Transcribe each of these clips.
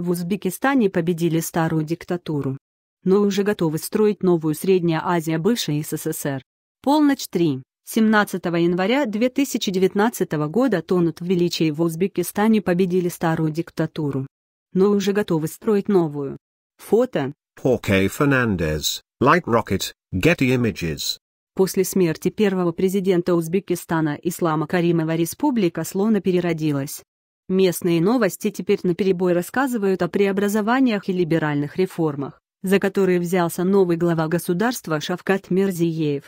В Узбекистане победили старую диктатуру, но уже готовы строить новую Средняя Азия бывшей СССР. Полночь 3. 17 января 2019 года тонут в величии в Узбекистане победили старую диктатуру. Но уже готовы строить новую. Фото. Jorge Fernandez, Light Rocket, Getty Images. После смерти первого президента Узбекистана Ислама Каримова Республика слона переродилась. Местные новости теперь наперебой рассказывают о преобразованиях и либеральных реформах, за которые взялся новый глава государства Шавкат Мерзиеев.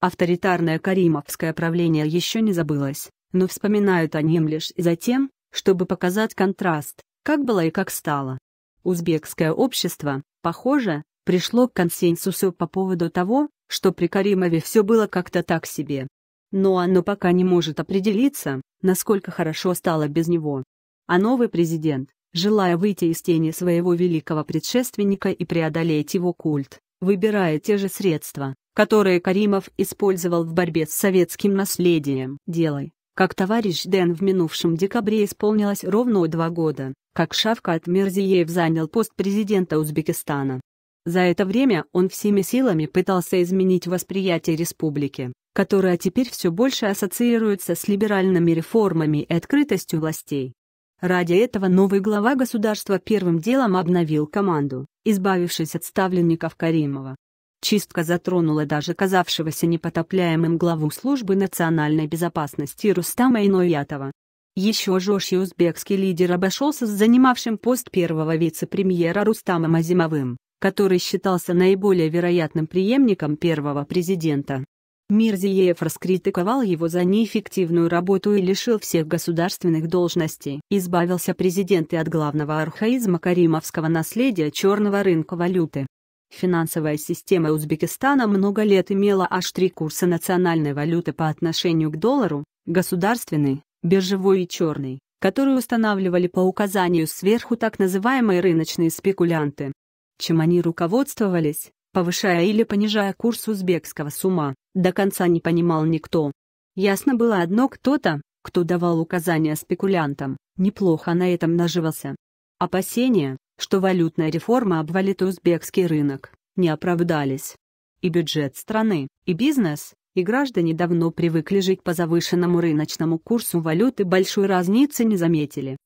Авторитарное каримовское правление еще не забылось, но вспоминают о нем лишь за тем, чтобы показать контраст, как было и как стало. Узбекское общество, похоже, пришло к консенсусу по поводу того, что при Каримове все было как-то так себе. Но оно пока не может определиться, насколько хорошо стало без него. А новый президент, желая выйти из тени своего великого предшественника и преодолеть его культ, выбирая те же средства, которые Каримов использовал в борьбе с советским наследием. Делай, как товарищ Дэн в минувшем декабре исполнилось ровно два года, как Шавкат Мирзиеев занял пост президента Узбекистана. За это время он всеми силами пытался изменить восприятие республики, которая теперь все больше ассоциируется с либеральными реформами и открытостью властей. Ради этого новый глава государства первым делом обновил команду, избавившись от ставленников Каримова. Чистка затронула даже казавшегося непотопляемым главу службы национальной безопасности Рустама Иноятова. Еще жестче узбекский лидер обошелся с занимавшим пост первого вице-премьера Рустамом Азимовым, который считался наиболее вероятным преемником первого президента. Мирзиеев раскритиковал его за неэффективную работу и лишил всех государственных должностей. Избавился президент и от главного архаизма каримовского наследия черного рынка валюты. Финансовая система Узбекистана много лет имела аж три курса национальной валюты по отношению к доллару – государственный, биржевой и черный, которые устанавливали по указанию сверху так называемые рыночные спекулянты чем они руководствовались, повышая или понижая курс узбекского сума, до конца не понимал никто. Ясно было одно кто-то, кто давал указания спекулянтам, неплохо на этом наживался. Опасения, что валютная реформа обвалит узбекский рынок, не оправдались. И бюджет страны, и бизнес, и граждане давно привыкли жить по завышенному рыночному курсу валюты большой разницы не заметили.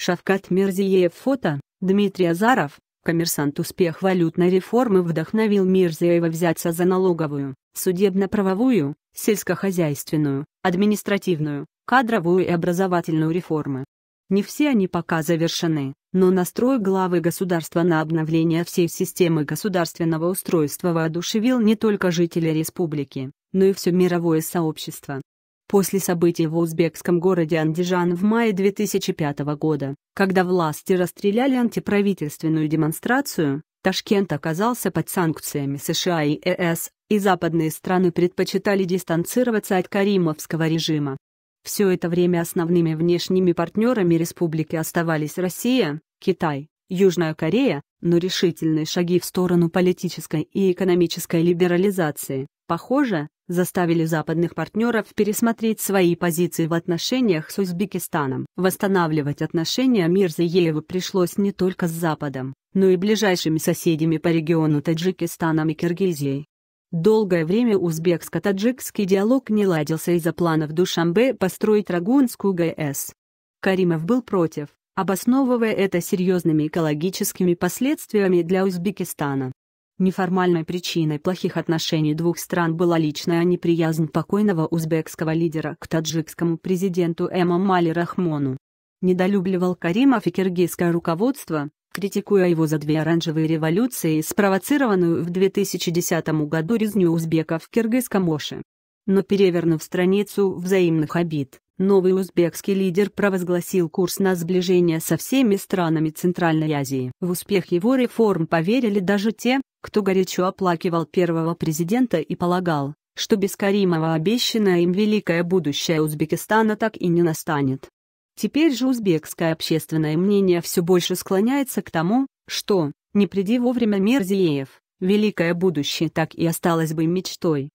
Шавкат Мерзиеев фото, Дмитрий Азаров, коммерсант успех валютной реформы вдохновил Мирзиева взяться за налоговую, судебно-правовую, сельскохозяйственную, административную, кадровую и образовательную реформы. Не все они пока завершены, но настрой главы государства на обновление всей системы государственного устройства воодушевил не только жителей республики, но и все мировое сообщество после событий в узбекском городе Андижан в мае 2005 года, когда власти расстреляли антиправительственную демонстрацию, Ташкент оказался под санкциями США и ЕС, э и западные страны предпочитали дистанцироваться от каримовского режима. Все это время основными внешними партнерами республики оставались Россия, Китай, Южная Корея, но решительные шаги в сторону политической и экономической либерализации, похоже, заставили западных партнеров пересмотреть свои позиции в отношениях с Узбекистаном. Восстанавливать отношения Мирзаеву пришлось не только с Западом, но и ближайшими соседями по региону Таджикистаном и Киргизией. Долгое время узбекско-таджикский диалог не ладился из-за планов Душамбе построить Рагунскую ГС. Каримов был против, обосновывая это серьезными экологическими последствиями для Узбекистана. Неформальной причиной плохих отношений двух стран была личная неприязнь покойного узбекского лидера к таджикскому президенту Эмомали Рахмону. Недолюбливал Каримов и киргизское руководство, критикуя его за две оранжевые революции и спровоцированную в 2010 году резню узбеков в киргизском Оше. Но перевернув страницу взаимных обид, новый узбекский лидер провозгласил курс на сближение со всеми странами Центральной Азии. В успех его реформ поверили даже те, кто горячо оплакивал первого президента и полагал, что без Каримова обещанное им великое будущее Узбекистана так и не настанет. Теперь же узбекское общественное мнение все больше склоняется к тому, что, не приди вовремя Мерзиеев, великое будущее так и осталось бы мечтой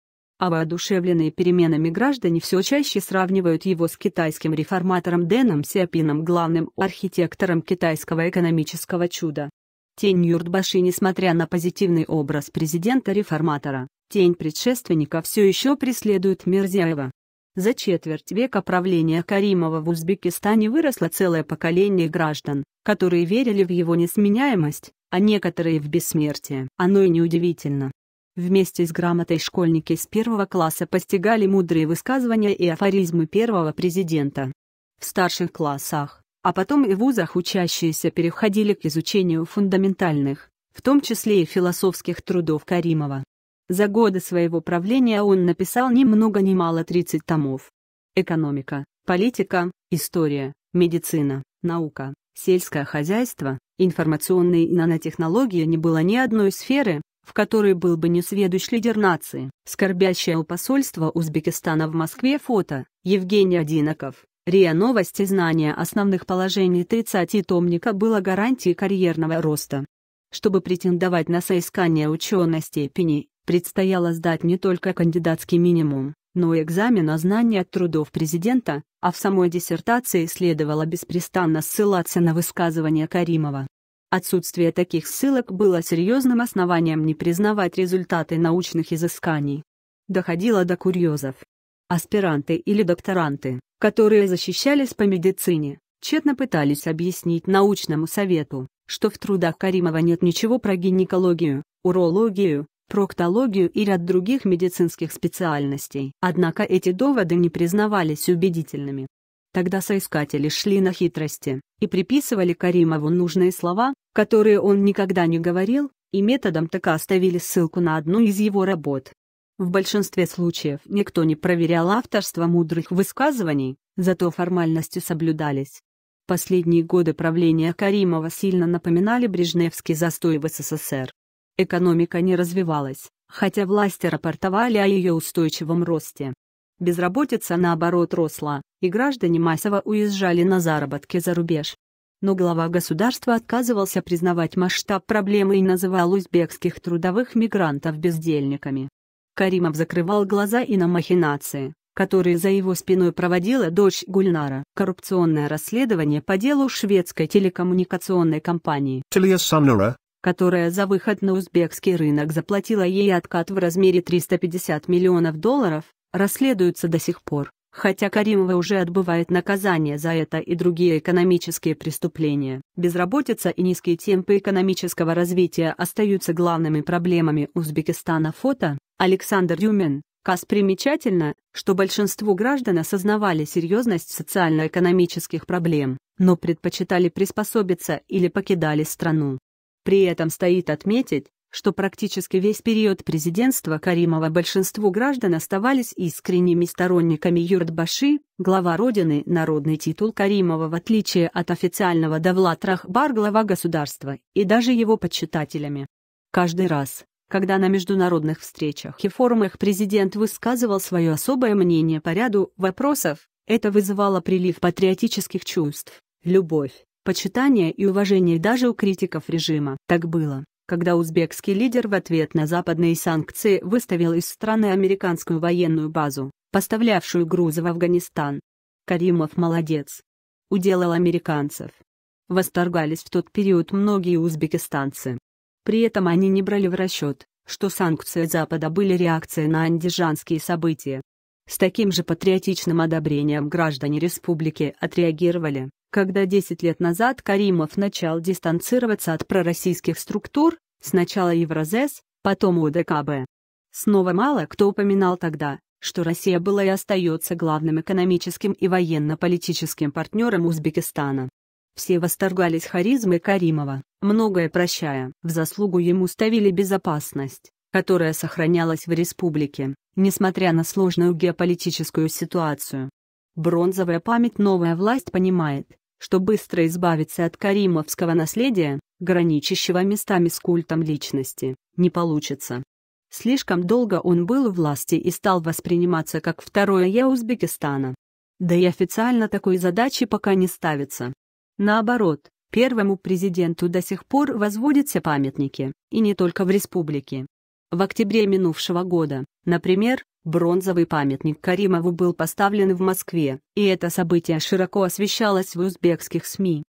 а воодушевленные переменами граждане все чаще сравнивают его с китайским реформатором Дэном Сиапином, главным архитектором китайского экономического чуда. Тень Юртбаши, несмотря на позитивный образ президента-реформатора, тень предшественника все еще преследует Мирзяева. За четверть века правления Каримова в Узбекистане выросло целое поколение граждан, которые верили в его несменяемость, а некоторые в бессмертие. Оно и неудивительно. Вместе с грамотой школьники с первого класса постигали мудрые высказывания и афоризмы первого президента. В старших классах, а потом и вузах учащиеся переходили к изучению фундаментальных, в том числе и философских трудов Каримова. За годы своего правления он написал ни много ни мало 30 томов. Экономика, политика, история, медицина, наука, сельское хозяйство, информационные и нанотехнологии не было ни одной сферы, в которой был бы несведущ лидер нации. Скорбящее у посольства Узбекистана в Москве фото, Евгений Одиноков. РИА Новости знания основных положений 30-томника было гарантией карьерного роста. Чтобы претендовать на соискание ученой степени, предстояло сдать не только кандидатский минимум, но и экзамен о знании от трудов президента, а в самой диссертации следовало беспрестанно ссылаться на высказывания Каримова. Отсутствие таких ссылок было серьезным основанием не признавать результаты научных изысканий. Доходило до курьезов. Аспиранты или докторанты, которые защищались по медицине, тщетно пытались объяснить научному совету, что в трудах Каримова нет ничего про гинекологию, урологию, проктологию и ряд других медицинских специальностей. Однако эти доводы не признавались убедительными, Тогда соискатели шли на хитрости и приписывали Каримову нужные слова, которые он никогда не говорил, и методом ТК оставили ссылку на одну из его работ. В большинстве случаев никто не проверял авторство мудрых высказываний, зато формальности соблюдались. Последние годы правления Каримова сильно напоминали брежневский застой в СССР. Экономика не развивалась, хотя власти рапортовали о ее устойчивом росте. Безработица, наоборот, росла, и граждане массово уезжали на заработки за рубеж. Но глава государства отказывался признавать масштаб проблемы и называл узбекских трудовых мигрантов бездельниками. Каримов закрывал глаза и на махинации, которые за его спиной проводила дочь Гульнара. Коррупционное расследование по делу шведской телекоммуникационной компании которая за выход на узбекский рынок заплатила ей откат в размере 350 миллионов долларов, расследуются до сих пор, хотя Каримова уже отбывает наказание за это и другие экономические преступления. Безработица и низкие темпы экономического развития остаются главными проблемами Узбекистана. Фото Александр Юмин. КАС примечательно, что большинству граждан осознавали серьезность социально-экономических проблем, но предпочитали приспособиться или покидали страну. При этом стоит отметить, что практически весь период президентства Каримова большинству граждан оставались искренними сторонниками Юртбаши, глава Родины, народный титул Каримова в отличие от официального Давлат Рахбар глава государства, и даже его почитателями. Каждый раз, когда на международных встречах и форумах президент высказывал свое особое мнение по ряду вопросов, это вызывало прилив патриотических чувств, любовь, почитание и уважение даже у критиков режима. Так было когда узбекский лидер в ответ на западные санкции выставил из страны американскую военную базу, поставлявшую грузы в Афганистан. Каримов молодец. Уделал американцев. Восторгались в тот период многие узбекистанцы. При этом они не брали в расчет, что санкции Запада были реакцией на андижанские события. С таким же патриотичным одобрением граждане республики отреагировали, когда 10 лет назад Каримов начал дистанцироваться от пророссийских структур Сначала Евразес, потом УДКБ. Снова мало кто упоминал тогда, что Россия была и остается главным экономическим и военно-политическим партнером Узбекистана. Все восторгались харизмой Каримова, многое прощая. В заслугу ему ставили безопасность, которая сохранялась в республике, несмотря на сложную геополитическую ситуацию. Бронзовая память новая власть понимает, что быстро избавиться от каримовского наследия, граничащего местами с культом личности, не получится. Слишком долго он был у власти и стал восприниматься как второе «я» Узбекистана. Да и официально такой задачи пока не ставится. Наоборот, первому президенту до сих пор возводятся памятники, и не только в республике. В октябре минувшего года, например, бронзовый памятник Каримову был поставлен в Москве, и это событие широко освещалось в узбекских СМИ.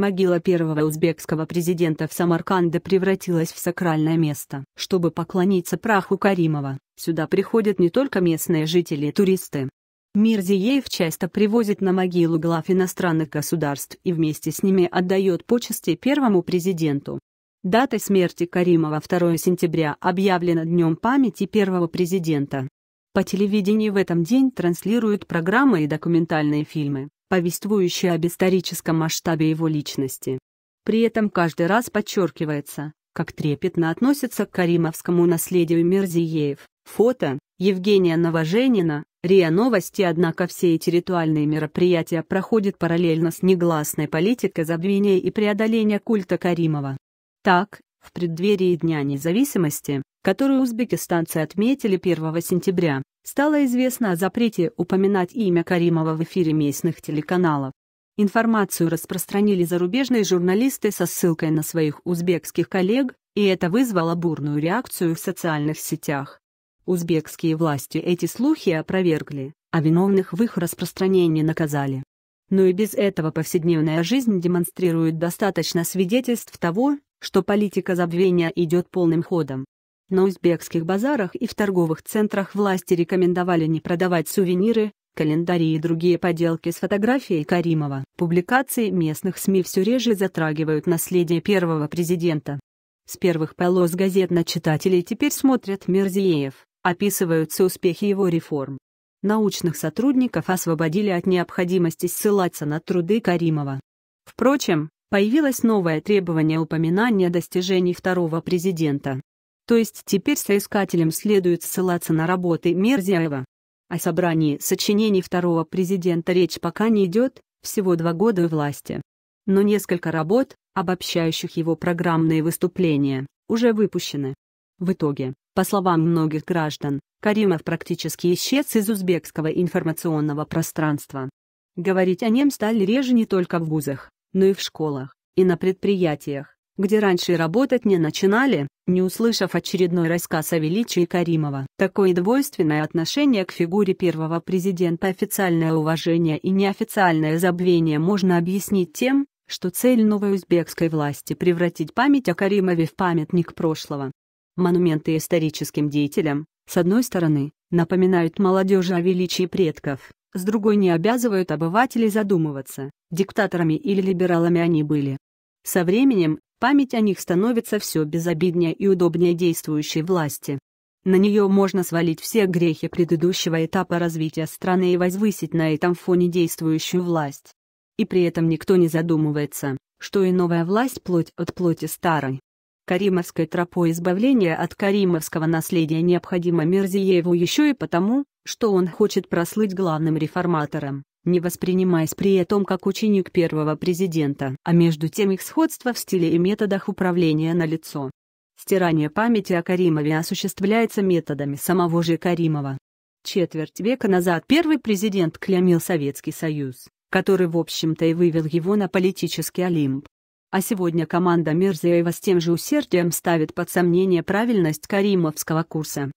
Могила первого узбекского президента в Самарканде превратилась в сакральное место. Чтобы поклониться праху Каримова, сюда приходят не только местные жители и туристы. Мирзиеев часто привозит на могилу глав иностранных государств и вместе с ними отдает почести первому президенту. Дата смерти Каримова 2 сентября объявлена Днем памяти первого президента. По телевидению в этом день транслируют программы и документальные фильмы повествующая об историческом масштабе его личности. При этом каждый раз подчеркивается, как трепетно относится к каримовскому наследию Мерзиеев. Фото Евгения Новоженина, РИА Новости Однако все эти ритуальные мероприятия проходят параллельно с негласной политикой забвения и преодоления культа Каримова. Так, в преддверии Дня независимости, которую узбекистанцы отметили 1 сентября, стало известно о запрете упоминать имя Каримова в эфире местных телеканалов. Информацию распространили зарубежные журналисты со ссылкой на своих узбекских коллег, и это вызвало бурную реакцию в социальных сетях. Узбекские власти эти слухи опровергли, а виновных в их распространении наказали. Но и без этого повседневная жизнь демонстрирует достаточно свидетельств того, что политика забвения идет полным ходом. На узбекских базарах и в торговых центрах власти рекомендовали не продавать сувениры, календари и другие поделки с фотографией Каримова. Публикации местных СМИ все реже затрагивают наследие первого президента. С первых полос газет на читателей теперь смотрят Мерзиеев, описываются успехи его реформ. Научных сотрудников освободили от необходимости ссылаться на труды Каримова. Впрочем, появилось новое требование упоминания достижений второго президента. То есть теперь соискателям следует ссылаться на работы Мерзяева. О собрании сочинений второго президента речь пока не идет, всего два года у власти. Но несколько работ, обобщающих его программные выступления, уже выпущены. В итоге, по словам многих граждан, Каримов практически исчез из узбекского информационного пространства. Говорить о нем стали реже не только в вузах, но и в школах, и на предприятиях, где раньше работать не начинали, не услышав очередной рассказ о величии Каримова. Такое двойственное отношение к фигуре первого президента официальное уважение и неофициальное забвение можно объяснить тем, что цель новой узбекской власти превратить память о Каримове в памятник прошлого. Монументы историческим деятелям, с одной стороны, напоминают молодежи о величии предков, с другой не обязывают обывателей задумываться, диктаторами или либералами они были. Со временем, Память о них становится все безобиднее и удобнее действующей власти. На нее можно свалить все грехи предыдущего этапа развития страны и возвысить на этом фоне действующую власть. И при этом никто не задумывается, что и новая власть плоть от плоти старой. Каримовской тропой избавления от каримовского наследия необходимо Мерзиеву еще и потому, что он хочет прослыть главным реформатором не воспринимаясь при этом как ученик первого президента, а между тем их сходство в стиле и методах управления налицо. Стирание памяти о Каримове осуществляется методами самого же Каримова. Четверть века назад первый президент клямил Советский Союз, который в общем-то и вывел его на политический олимп. А сегодня команда Мирзеева с тем же усердием ставит под сомнение правильность каримовского курса.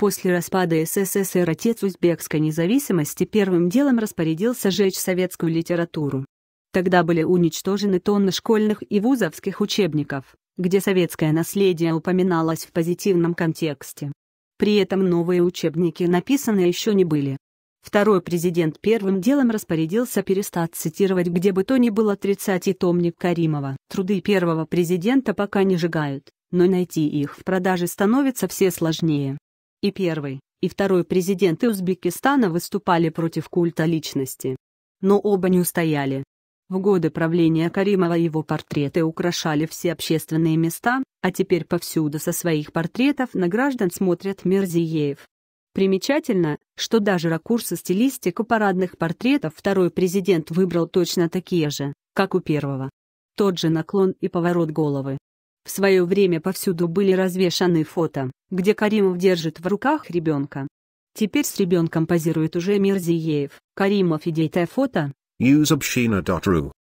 После распада СССР отец узбекской независимости первым делом распорядился сжечь советскую литературу. Тогда были уничтожены тонны школьных и вузовских учебников, где советское наследие упоминалось в позитивном контексте. При этом новые учебники написаны еще не были. Второй президент первым делом распорядился перестать цитировать где бы то ни было 30 томник Каримова. Труды первого президента пока не сжигают, но найти их в продаже становится все сложнее. И первый, и второй президенты Узбекистана выступали против культа личности. Но оба не устояли. В годы правления Каримова его портреты украшали все общественные места, а теперь повсюду со своих портретов на граждан смотрят Мерзиеев. Примечательно, что даже ракурсы стилистика парадных портретов второй президент выбрал точно такие же, как у первого. Тот же наклон и поворот головы, в свое время повсюду были развешаны фото, где Каримов держит в руках ребенка. Теперь с ребенком позирует уже Мирзиеев, Каримов и Дейте фото.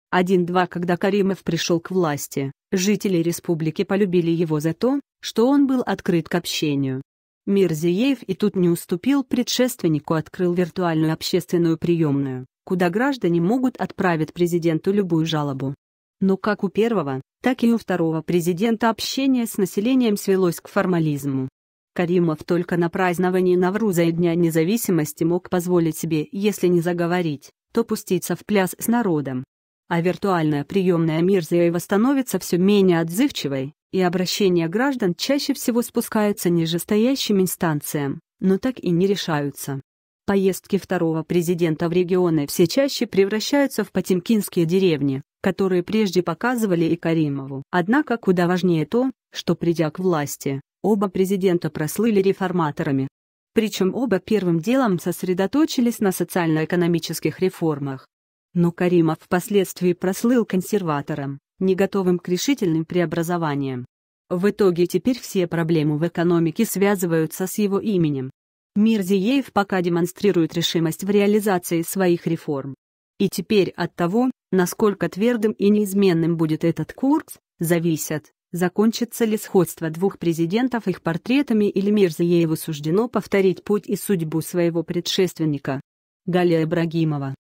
один два Когда Каримов пришел к власти, жители республики полюбили его за то, что он был открыт к общению. Мирзиеев и тут не уступил предшественнику открыл виртуальную общественную приемную, куда граждане могут отправить президенту любую жалобу. Но как у первого, так и у второго президента общение с населением свелось к формализму. Каримов только на праздновании Навруза и Дня независимости мог позволить себе, если не заговорить, то пуститься в пляс с народом. А виртуальная приемная Мирзиева становится все менее отзывчивой, и обращения граждан чаще всего спускаются нижестоящим инстанциям, но так и не решаются. Поездки второго президента в регионы все чаще превращаются в потемкинские деревни, которые прежде показывали и Каримову. Однако куда важнее то, что придя к власти, оба президента прослыли реформаторами. Причем оба первым делом сосредоточились на социально-экономических реформах. Но Каримов впоследствии прослыл консерватором, не готовым к решительным преобразованиям. В итоге теперь все проблемы в экономике связываются с его именем. Мирзиеев пока демонстрирует решимость в реализации своих реформ. И теперь от того, Насколько твердым и неизменным будет этот курс, зависят закончится ли сходство двух президентов их портретами или Мирзиееву суждено повторить путь и судьбу своего предшественника. Галия Ибрагимова